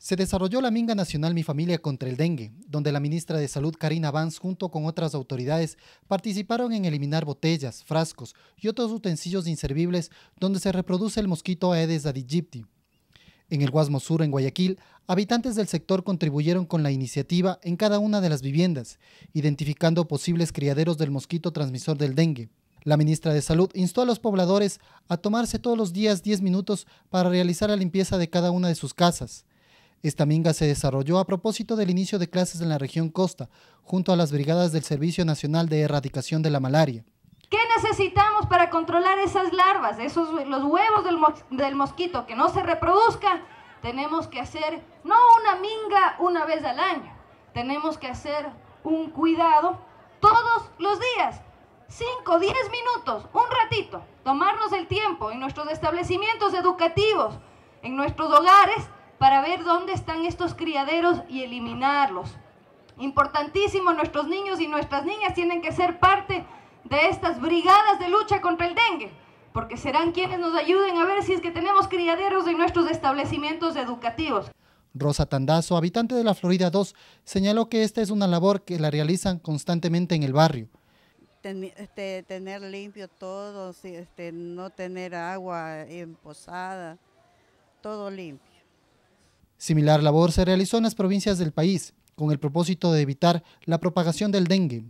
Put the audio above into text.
Se desarrolló la Minga Nacional Mi Familia contra el Dengue, donde la ministra de Salud Karina Vance junto con otras autoridades participaron en eliminar botellas, frascos y otros utensilios inservibles donde se reproduce el mosquito Aedes aegypti. En el Guasmo Sur, en Guayaquil, habitantes del sector contribuyeron con la iniciativa en cada una de las viviendas, identificando posibles criaderos del mosquito transmisor del dengue. La ministra de Salud instó a los pobladores a tomarse todos los días 10 minutos para realizar la limpieza de cada una de sus casas. Esta minga se desarrolló a propósito del inicio de clases en la región costa, junto a las brigadas del Servicio Nacional de Erradicación de la Malaria. ¿Qué necesitamos para controlar esas larvas, esos, los huevos del, mosquito, que no se reproduzca? Tenemos que hacer no una minga una vez al año, tenemos que hacer un cuidado todos los días, 5, 10 minutos, un ratito, tomarnos el tiempo en nuestros establecimientos educativos, en nuestros hogares, para ver dónde están estos criaderos y eliminarlos. Importantísimo, nuestros niños y nuestras niñas tienen que ser parte de estas brigadas de lucha contra el dengue, porque serán quienes nos ayuden a ver si es que tenemos criaderos en nuestros establecimientos educativos. Rosa Tandazo, habitante de la Florida 2, señaló que esta es una labor que la realizan constantemente en el barrio. Este, tener limpio todo, este, no tener agua en posada, todo limpio. Similar labor se realizó en las provincias del país, con el propósito de evitar la propagación del dengue,